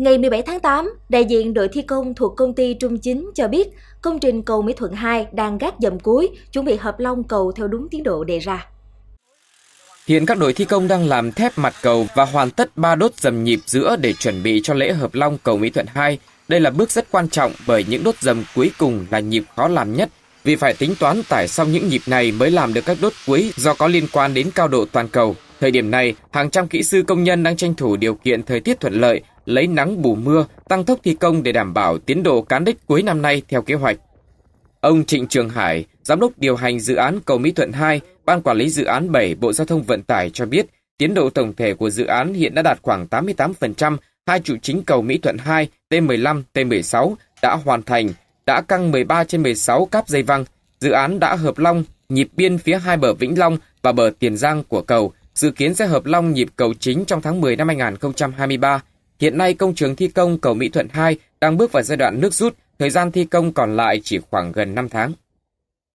Ngày 17 tháng 8, đại diện đội thi công thuộc công ty Trung Chính cho biết công trình cầu Mỹ Thuận 2 đang gác dầm cuối, chuẩn bị hợp long cầu theo đúng tiến độ đề ra. Hiện các đội thi công đang làm thép mặt cầu và hoàn tất ba đốt dầm nhịp giữa để chuẩn bị cho lễ hợp long cầu Mỹ Thuận 2. Đây là bước rất quan trọng bởi những đốt dầm cuối cùng là nhịp khó làm nhất vì phải tính toán tải sau những nhịp này mới làm được các đốt cuối do có liên quan đến cao độ toàn cầu. Thời điểm này, hàng trăm kỹ sư công nhân đang tranh thủ điều kiện thời tiết thuận lợi, lấy nắng bù mưa, tăng tốc thi công để đảm bảo tiến độ cán đích cuối năm nay theo kế hoạch. Ông Trịnh Trường Hải, giám đốc điều hành dự án cầu Mỹ Thuận 2, Ban quản lý dự án 7 Bộ Giao thông Vận tải cho biết, tiến độ tổng thể của dự án hiện đã đạt khoảng 88%, hai trụ chính cầu Mỹ Thuận 2, T15, T16 đã hoàn thành, đã căng 13 trên 16 cáp dây văng. Dự án đã hợp long, nhịp biên phía hai bờ Vĩnh Long và bờ Tiền Giang của cầu, dự kiến sẽ hợp long nhịp cầu chính trong tháng 10 năm 2023. Hiện nay công trường thi công cầu Mỹ Thuận 2 đang bước vào giai đoạn nước rút, thời gian thi công còn lại chỉ khoảng gần 5 tháng.